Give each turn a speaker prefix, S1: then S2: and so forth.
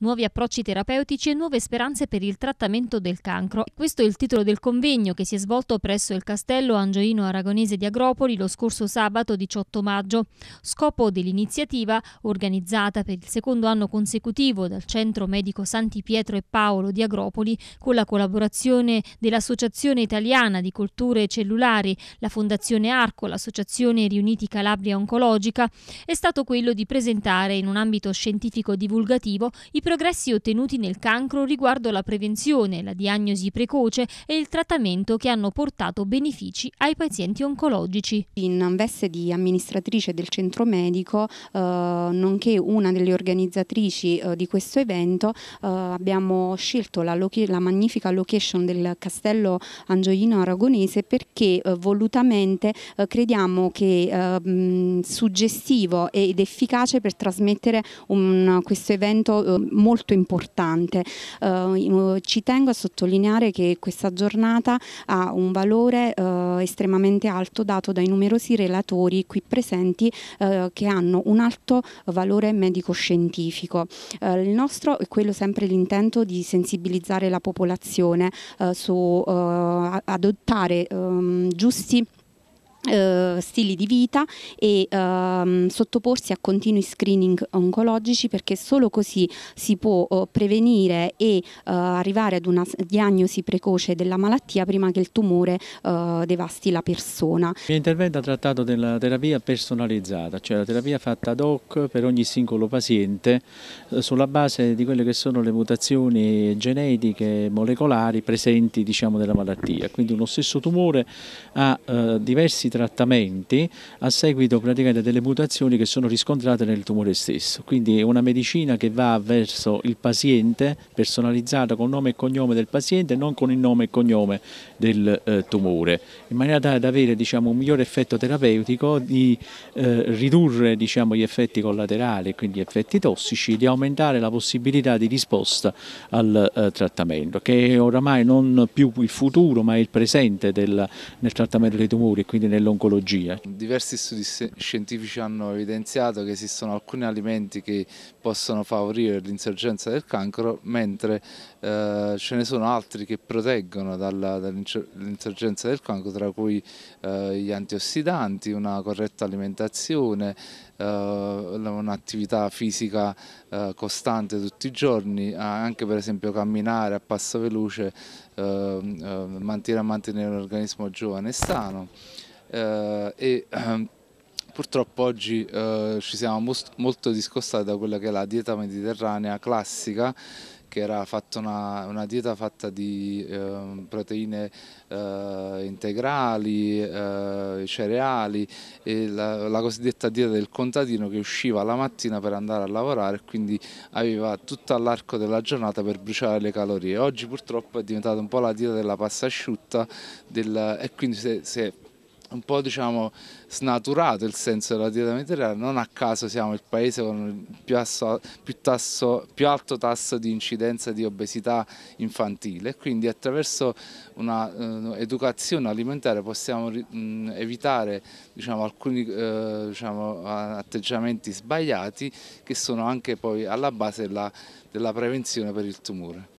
S1: Nuovi approcci terapeutici e nuove speranze per il trattamento del cancro. Questo è il titolo del convegno che si è svolto presso il castello angioino aragonese di Agropoli lo scorso sabato 18 maggio. Scopo dell'iniziativa, organizzata per il secondo anno consecutivo dal Centro Medico Santi Pietro e Paolo di Agropoli, con la collaborazione dell'Associazione Italiana di Culture Cellulari, la Fondazione Arco, l'Associazione Riuniti Calabria Oncologica, è stato quello di presentare in un ambito scientifico divulgativo i progressi ottenuti nel cancro riguardo la prevenzione, la diagnosi precoce e il trattamento che hanno portato benefici
S2: ai pazienti oncologici. In veste di amministratrice del centro medico, eh, nonché una delle organizzatrici eh, di questo evento, eh, abbiamo scelto la, la, magnifica location del castello Angioino Aragonese perché eh, volutamente eh, crediamo che eh, mh, suggestivo ed efficace per trasmettere un, questo evento molto importante. Eh, ci tengo a sottolineare che questa giornata ha un valore eh, estremamente alto dato dai numerosi relatori qui presenti eh, che hanno un alto valore medico-scientifico. Eh, il nostro è quello sempre l'intento di sensibilizzare la popolazione eh, su eh, adottare ehm, giusti Uh, stili di vita e uh, sottoporsi a continui screening oncologici perché solo così si può uh, prevenire e eh, arrivare ad una diagnosi precoce della malattia prima che il tumore devasti la persona. Il
S3: mio intervento ha trattato della terapia personalizzata, cioè la terapia fatta ad hoc per ogni singolo paziente sulla base di quelle che sono le mutazioni genetiche molecolari presenti diciamo, della malattia. Quindi uno stesso tumore ha diversi questi trattamenti a seguito delle mutazioni che sono riscontrate nel tumore stesso. Quindi è una medicina che va verso il paziente, personalizzata con nome e cognome del paziente, non con il nome e cognome del eh, tumore, in maniera tale da avere diciamo, un migliore effetto terapeutico, di eh, ridurre diciamo, gli effetti collaterali, quindi gli effetti tossici, di aumentare la possibilità di risposta al eh, trattamento, che è oramai non più il futuro ma il presente del, nel trattamento dei tumori e quindi nel nell'oncologia.
S4: Diversi studi scientifici hanno evidenziato che esistono alcuni alimenti che possono favorire l'insorgenza del cancro, mentre eh, ce ne sono altri che proteggono dall'insorgenza del cancro, tra cui eh, gli antiossidanti, una corretta alimentazione, eh, un'attività fisica eh, costante tutti i giorni, anche per esempio camminare a passo veloce, ehm, ehm, mantenere, mantenere l'organismo giovane e sano. Eh, e ehm, purtroppo oggi eh, ci siamo molto discostati da quella che è la dieta mediterranea classica che era una, una, dieta fatta di eh, proteine eh, integrali, eh, cereali e la, la, cosiddetta dieta del contadino che usciva la mattina per andare a lavorare e quindi aveva tutto l'arco della giornata per bruciare le calorie. Oggi purtroppo è diventata un po' la dieta della pasta asciutta del, e quindi si è un po' diciamo snaturato il senso della dieta mediterranea, non a caso siamo il paese con il più, asso, più, tasso, più alto tasso di incidenza di obesità infantile, quindi attraverso un'educazione eh, alimentare possiamo mh, evitare diciamo, alcuni eh, diciamo, atteggiamenti sbagliati che sono anche poi alla base della, della prevenzione per il tumore.